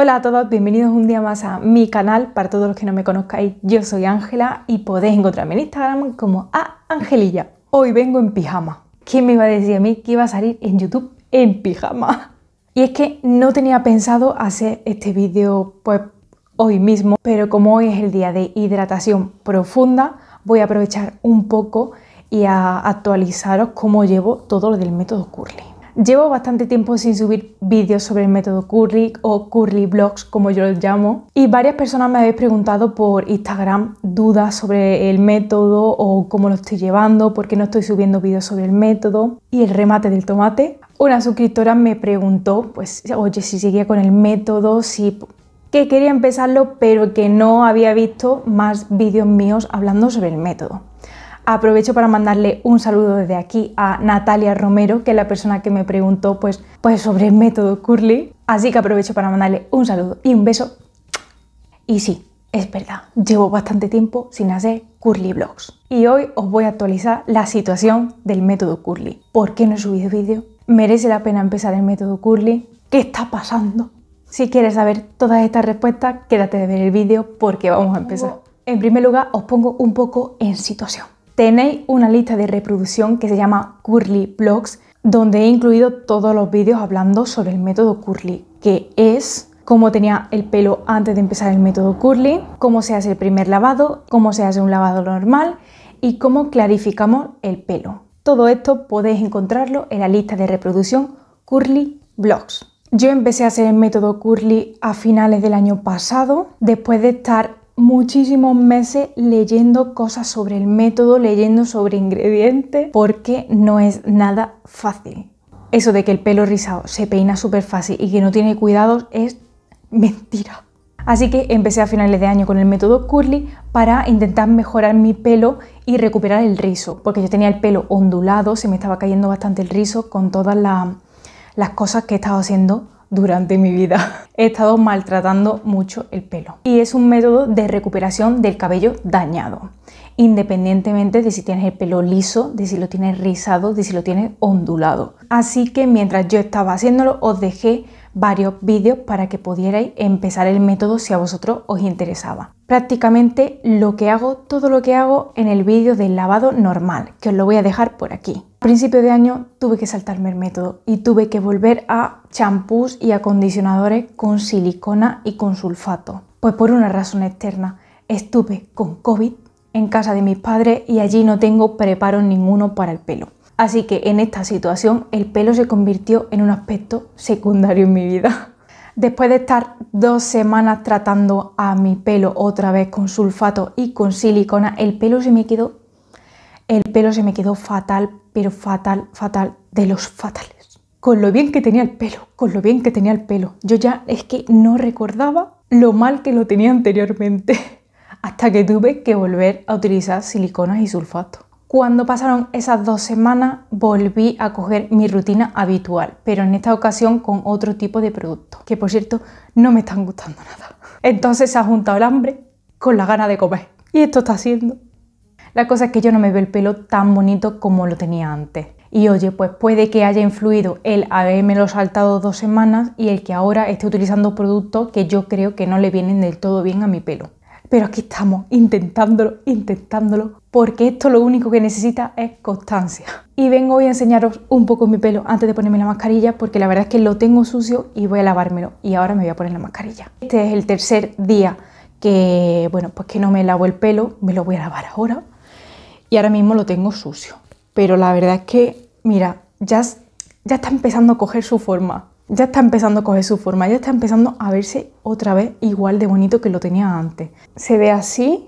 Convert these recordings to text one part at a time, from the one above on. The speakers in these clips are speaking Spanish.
Hola a todos, bienvenidos un día más a mi canal. Para todos los que no me conozcáis, yo soy Ángela y podéis encontrarme en Instagram como a Angelilla. Hoy vengo en pijama. ¿Quién me iba a decir a mí que iba a salir en YouTube en pijama? Y es que no tenía pensado hacer este vídeo pues hoy mismo, pero como hoy es el día de hidratación profunda, voy a aprovechar un poco y a actualizaros cómo llevo todo lo del método Curly. Llevo bastante tiempo sin subir vídeos sobre el método Curry o Curly Blogs, como yo los llamo, y varias personas me habéis preguntado por Instagram dudas sobre el método o cómo lo estoy llevando, por qué no estoy subiendo vídeos sobre el método y el remate del tomate. Una suscriptora me preguntó, pues, oye, si seguía con el método, si que quería empezarlo, pero que no había visto más vídeos míos hablando sobre el método. Aprovecho para mandarle un saludo desde aquí a Natalia Romero, que es la persona que me preguntó pues, pues, sobre el método Curly. Así que aprovecho para mandarle un saludo y un beso. Y sí, es verdad, llevo bastante tiempo sin hacer Curly Vlogs. Y hoy os voy a actualizar la situación del método Curly. ¿Por qué no he subido vídeo? ¿Merece la pena empezar el método Curly? ¿Qué está pasando? Si quieres saber todas estas respuestas, quédate de ver el vídeo porque vamos a empezar. En primer lugar, os pongo un poco en situación. Tenéis una lista de reproducción que se llama Curly Blogs, donde he incluido todos los vídeos hablando sobre el método Curly, que es cómo tenía el pelo antes de empezar el método Curly, cómo se hace el primer lavado, cómo se hace un lavado normal y cómo clarificamos el pelo. Todo esto podéis encontrarlo en la lista de reproducción Curly Blogs. Yo empecé a hacer el método Curly a finales del año pasado, después de estar muchísimos meses leyendo cosas sobre el método, leyendo sobre ingredientes, porque no es nada fácil. Eso de que el pelo rizado se peina súper fácil y que no tiene cuidados es mentira. Así que empecé a finales de año con el método Curly para intentar mejorar mi pelo y recuperar el rizo, porque yo tenía el pelo ondulado, se me estaba cayendo bastante el rizo con todas las cosas que he estado haciendo durante mi vida. He estado maltratando mucho el pelo. Y es un método de recuperación del cabello dañado, independientemente de si tienes el pelo liso, de si lo tienes rizado, de si lo tienes ondulado. Así que mientras yo estaba haciéndolo, os dejé varios vídeos para que pudierais empezar el método si a vosotros os interesaba. Prácticamente lo que hago, todo lo que hago en el vídeo del lavado normal, que os lo voy a dejar por aquí. A principio de año tuve que saltarme el método y tuve que volver a champús y acondicionadores con silicona y con sulfato. Pues por una razón externa, estuve con COVID en casa de mis padres y allí no tengo preparo ninguno para el pelo. Así que en esta situación el pelo se convirtió en un aspecto secundario en mi vida. Después de estar dos semanas tratando a mi pelo otra vez con sulfato y con silicona, el pelo se me quedó, el pelo se me quedó fatal, pero fatal, fatal, de los fatales. Con lo bien que tenía el pelo, con lo bien que tenía el pelo. Yo ya es que no recordaba lo mal que lo tenía anteriormente, hasta que tuve que volver a utilizar siliconas y sulfato. Cuando pasaron esas dos semanas volví a coger mi rutina habitual, pero en esta ocasión con otro tipo de productos, que por cierto no me están gustando nada. Entonces se ha juntado el hambre con la gana de comer. Y esto está haciendo. La cosa es que yo no me veo el pelo tan bonito como lo tenía antes. Y oye, pues puede que haya influido el haberme lo saltado dos semanas y el que ahora esté utilizando productos que yo creo que no le vienen del todo bien a mi pelo. Pero aquí estamos, intentándolo, intentándolo, porque esto lo único que necesita es constancia. Y vengo hoy a enseñaros un poco mi pelo antes de ponerme la mascarilla, porque la verdad es que lo tengo sucio y voy a lavármelo. Y ahora me voy a poner la mascarilla. Este es el tercer día que, bueno, pues que no me lavo el pelo, me lo voy a lavar ahora. Y ahora mismo lo tengo sucio. Pero la verdad es que, mira, ya, ya está empezando a coger su forma ya está empezando a coger su forma, ya está empezando a verse otra vez igual de bonito que lo tenía antes. Se ve así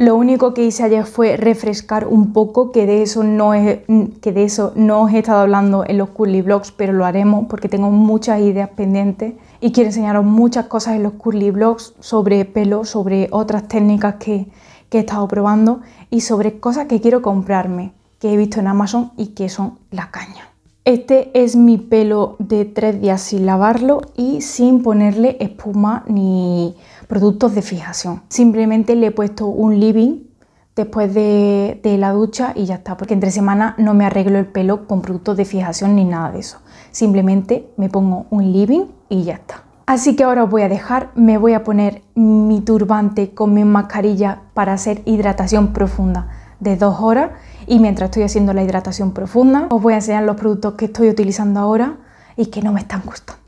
Lo único que hice ayer fue refrescar un poco, que de eso no, que de eso no os he estado hablando en los Curly Blogs, pero lo haremos porque tengo muchas ideas pendientes y quiero enseñaros muchas cosas en los Curly Blogs sobre pelo, sobre otras técnicas que, he estado probando y sobre cosas que quiero comprarme, que he visto en Amazon y que son la caña. Este es mi pelo de tres días sin lavarlo y sin ponerle espuma ni productos de fijación. Simplemente le he puesto un living después de, la ducha y ya está, porque entre semana no me arreglo el pelo con productos de fijación ni nada de eso. Simplemente me pongo un living y ya está. Así que ahora os voy a dejar, me voy a poner mi turbante con mi mascarilla para hacer hidratación profunda de dos horas y mientras estoy haciendo la hidratación profunda os voy a enseñar los productos que estoy utilizando ahora y que no me están gustando.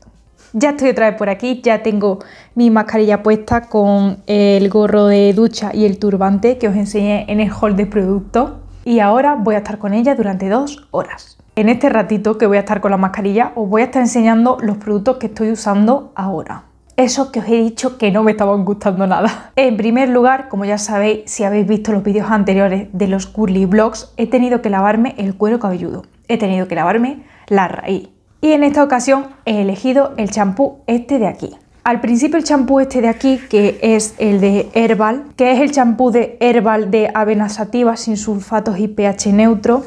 Ya estoy otra vez por aquí, ya tengo mi mascarilla puesta con el gorro de ducha y el turbante que os enseñé en el haul de productos y ahora voy a estar con ella durante dos horas. En este ratito que voy a estar con la mascarilla os voy a estar enseñando los productos que estoy usando ahora. Eso que os he dicho que no me estaban gustando nada. En primer lugar, como ya sabéis, si habéis visto los vídeos anteriores de los curly blogs, he tenido que lavarme el cuero cabelludo, he tenido que lavarme la raíz. Y en esta ocasión he elegido el champú este de aquí. Al principio el champú este de aquí, que es el de Herbal, que es el champú de Herbal de avena sativa sin sulfatos y pH neutro,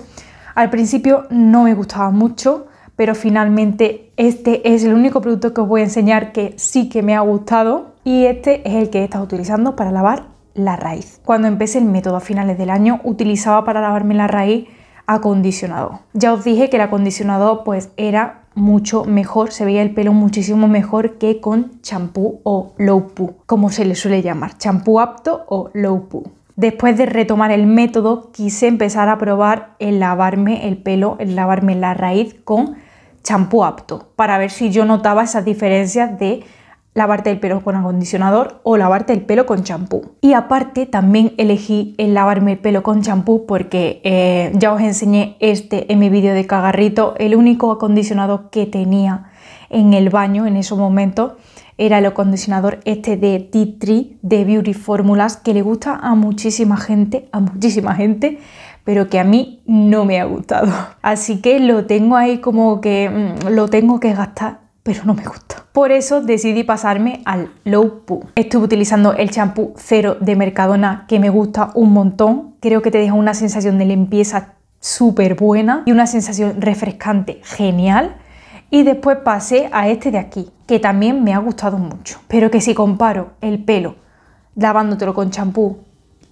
al principio no me gustaba mucho, pero finalmente este es el único producto que os voy a enseñar que sí que me ha gustado y este es el que he estado utilizando para lavar la raíz. Cuando empecé el método a finales del año utilizaba para lavarme la raíz acondicionador. Ya os dije que el acondicionador pues era mucho mejor, se veía el pelo muchísimo mejor que con champú o low poo, como se le suele llamar, champú apto o low poo. Después de retomar el método, quise empezar a probar el lavarme el pelo, el lavarme la raíz con champú apto para ver si yo notaba esas diferencias de lavarte el pelo con acondicionador o lavarte el pelo con champú. Y aparte también elegí el lavarme el pelo con champú porque eh, ya os enseñé este en mi vídeo de cagarrito, el único acondicionador que tenía en el baño en ese momento era el acondicionador este de t Tree de Beauty Formulas que le gusta a muchísima gente, a muchísima gente pero que a mí no me ha gustado. Así que lo tengo ahí como que mm, lo tengo que gastar, pero no me gusta. Por eso decidí pasarme al Low Poo. Estuve utilizando el champú cero de Mercadona que me gusta un montón. Creo que te deja una sensación de limpieza súper buena y una sensación refrescante genial. Y después pasé a este de aquí, que también me ha gustado mucho. Pero que si comparo el pelo lavándotelo con champú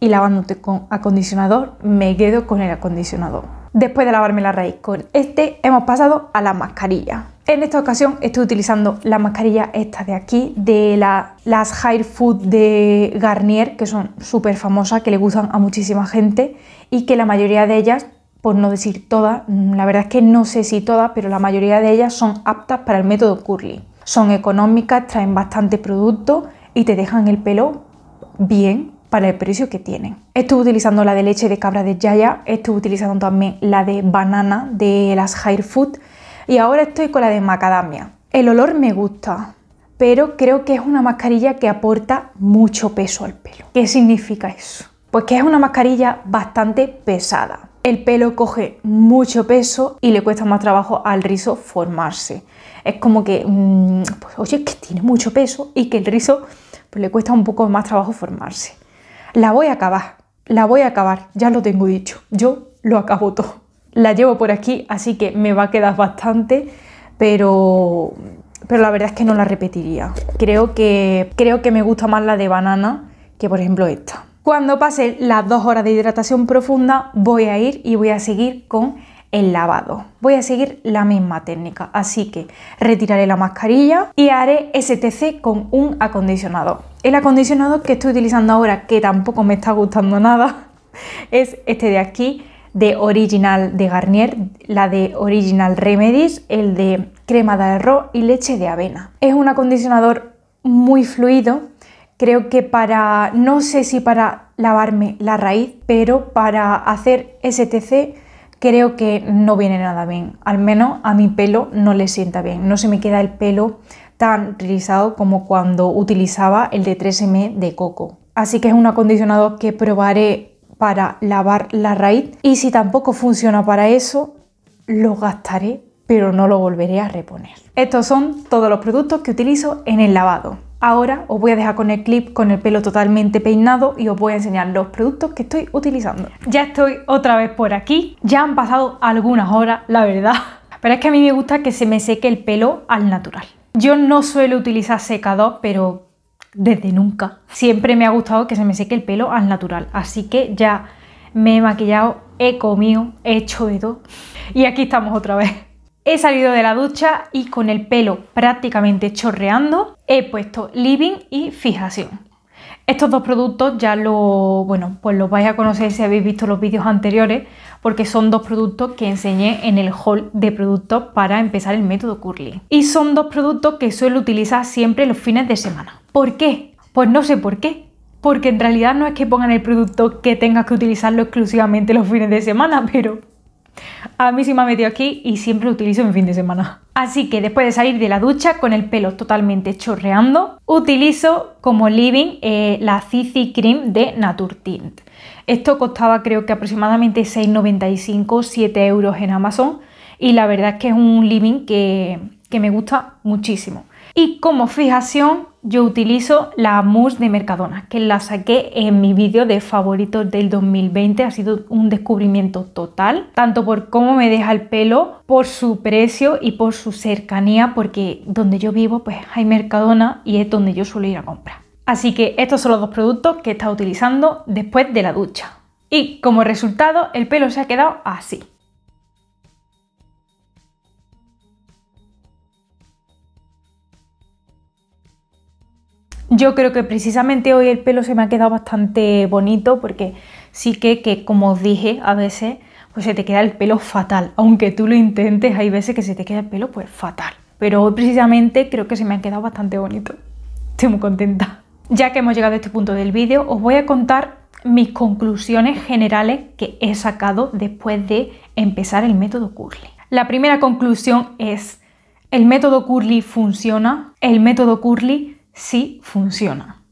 y lavándote con acondicionador, me quedo con el acondicionador. Después de lavarme la raíz con este, hemos pasado a la mascarilla. En esta ocasión estoy utilizando la mascarilla esta de aquí, de las Hair Food de Garnier, que son súper famosas, que le gustan a muchísima gente y que la mayoría de ellas por no decir todas, mm, la verdad es que no sé si todas, pero la mayoría de ellas son aptas para el método curly. Son económicas, traen bastante producto y te dejan el pelo bien, para el precio que tienen. Estuve utilizando la de leche de cabra de Yaya, estuve utilizando también la de banana de las Hair Food y ahora estoy con la de macadamia. El olor me gusta, pero creo que es una mascarilla que aporta mucho peso al pelo. ¿Qué significa eso? Pues que es una mascarilla bastante pesada. El pelo coge mucho peso y le cuesta más trabajo al rizo formarse. Es como que, mm, pues, oye, que tiene mucho peso y que el rizo pues, le cuesta un poco más trabajo formarse la voy a acabar, la voy a acabar, ya lo tengo dicho, yo lo acabo todo. La llevo por aquí, así que me va a quedar bastante, pero, pero la verdad es que no la repetiría. Creo que, creo que me gusta más la de banana que por ejemplo esta. Cuando pasen las dos horas de hidratación profunda voy a ir y voy a seguir con lavado. Voy a seguir la misma técnica, así que retiraré la mascarilla y haré STC con un acondicionador. El acondicionador que estoy utilizando ahora, que tampoco me está gustando nada, es este de aquí, de Original de Garnier, la de Original Remedies, el de crema de arroz y leche de avena. Es un acondicionador muy fluido, creo que para, no sé si para lavarme la raíz, pero para hacer STC creo que no viene nada bien. Al menos a mi pelo no le sienta bien. No se me queda el pelo tan rizado como cuando utilizaba el de 3M de coco. Así que es un acondicionador que probaré para lavar la raíz y si tampoco funciona para eso, lo gastaré pero no lo volveré a reponer. Estos son todos los productos que utilizo en el lavado. Ahora os voy a dejar con el clip con el pelo totalmente peinado y os voy a enseñar los productos que estoy utilizando. Ya estoy otra vez por aquí, ya han pasado algunas horas, la verdad. Pero es que a mí me gusta que se me seque el pelo al natural. Yo no suelo utilizar secador, pero desde nunca. Siempre me ha gustado que se me seque el pelo al natural, así que ya me he maquillado, he comido, he hecho de todo. Y aquí estamos otra vez. He salido de la ducha y con el pelo prácticamente chorreando he puesto living y fijación. Estos dos productos ya lo, bueno, pues los vais a conocer si habéis visto los vídeos anteriores porque son dos productos que enseñé en el haul de productos para empezar el método curly. Y son dos productos que suelo utilizar siempre los fines de semana. ¿Por qué? Pues no sé por qué, porque en realidad no es que pongan el producto que tengas que utilizarlo exclusivamente los fines de semana, pero a mí sí me ha metido aquí y siempre lo utilizo en fin de semana. Así que después de salir de la ducha con el pelo totalmente chorreando, utilizo como living eh, la CC Cream de Natur Tint. Esto costaba creo que aproximadamente 6,95, 7 euros en Amazon y la verdad es que es un living que me gusta muchísimo. Y como fijación yo utilizo la mousse de Mercadona, que la saqué en mi vídeo de favoritos del 2020. Ha sido un descubrimiento total, tanto por cómo me deja el pelo, por su precio y por su cercanía, porque donde yo vivo pues hay Mercadona y es donde yo suelo ir a comprar. Así que estos son los dos productos que he estado utilizando después de la ducha. Y como resultado el pelo se ha quedado así. Yo creo que precisamente hoy el pelo se me ha quedado bastante bonito porque sí que, como os dije, a veces pues se te queda el pelo fatal. Aunque tú lo intentes, hay veces que se te queda el pelo pues fatal. Pero hoy precisamente creo que se me ha quedado bastante bonito. Estoy muy contenta. Ya que hemos llegado a este punto del vídeo, os voy a contar mis conclusiones generales que he sacado después de empezar el método Curly. La primera conclusión es, el método Curly funciona, el método Curly sí funciona.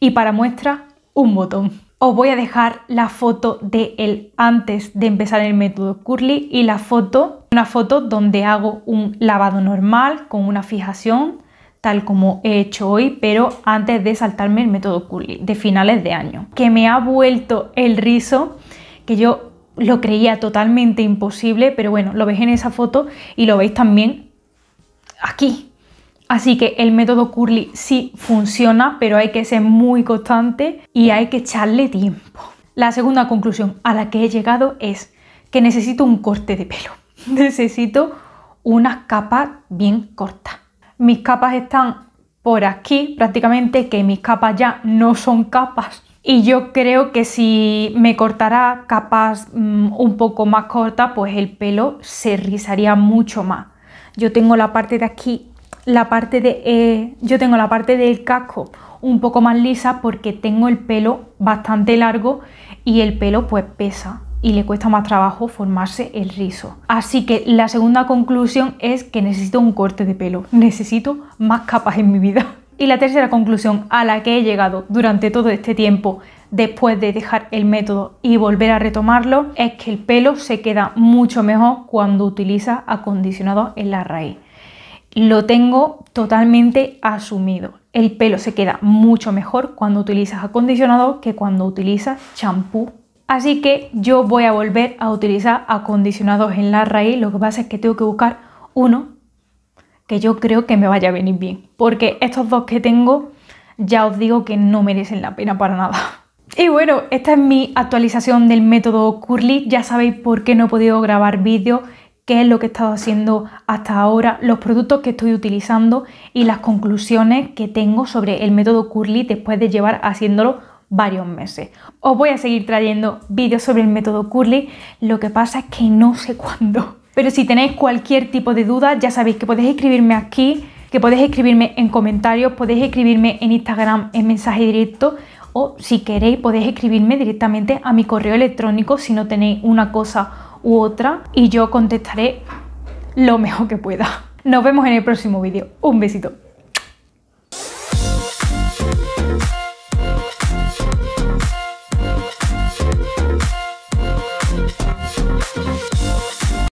Y para muestra, un botón. Os voy a dejar la foto de él antes de empezar el método Curly y la foto, una foto donde hago un lavado normal con una fijación, tal como he hecho hoy, pero antes de saltarme el método Curly de finales de año. Que me ha vuelto el rizo, que yo lo creía totalmente imposible, pero bueno, lo veis en esa foto y lo veis también aquí, Así que el método Curly sí funciona, pero hay que ser muy constante y hay que echarle tiempo. La segunda conclusión a la que he llegado es que necesito un corte de pelo. necesito unas capas bien cortas. Mis capas están por aquí prácticamente, que mis capas ya no son capas. Y yo creo que si me cortara capas mm, un poco más cortas, pues el pelo se rizaría mucho más. Yo tengo la parte de aquí la parte de, eh, yo tengo la parte del casco un poco más lisa porque tengo el pelo bastante largo y el pelo pues pesa y le cuesta más trabajo formarse el rizo. Así que la segunda conclusión es que necesito un corte de pelo, necesito más capas en mi vida. Y la tercera conclusión a la que he llegado durante todo este tiempo después de dejar el método y volver a retomarlo es que el pelo se queda mucho mejor cuando utiliza acondicionado en la raíz lo tengo totalmente asumido. El pelo se queda mucho mejor cuando utilizas acondicionador que cuando utilizas champú. Así que yo voy a volver a utilizar acondicionados en la raíz. Lo que pasa es que tengo que buscar uno que yo creo que me vaya a venir bien. Porque estos dos que tengo ya os digo que no merecen la pena para nada. Y bueno, esta es mi actualización del método Curly. Ya sabéis por qué no he podido grabar vídeos qué es lo que he estado haciendo hasta ahora, los productos que estoy utilizando y las conclusiones que tengo sobre el método Curly después de llevar haciéndolo varios meses. Os voy a seguir trayendo vídeos sobre el método Curly, lo que pasa es que no sé cuándo. Pero si tenéis cualquier tipo de duda, ya sabéis que podéis escribirme aquí, que podéis escribirme en comentarios, podéis escribirme en Instagram en mensaje directo o si queréis podéis escribirme directamente a mi correo electrónico si no tenéis una cosa u otra y yo contestaré lo mejor que pueda. Nos vemos en el próximo vídeo. Un besito.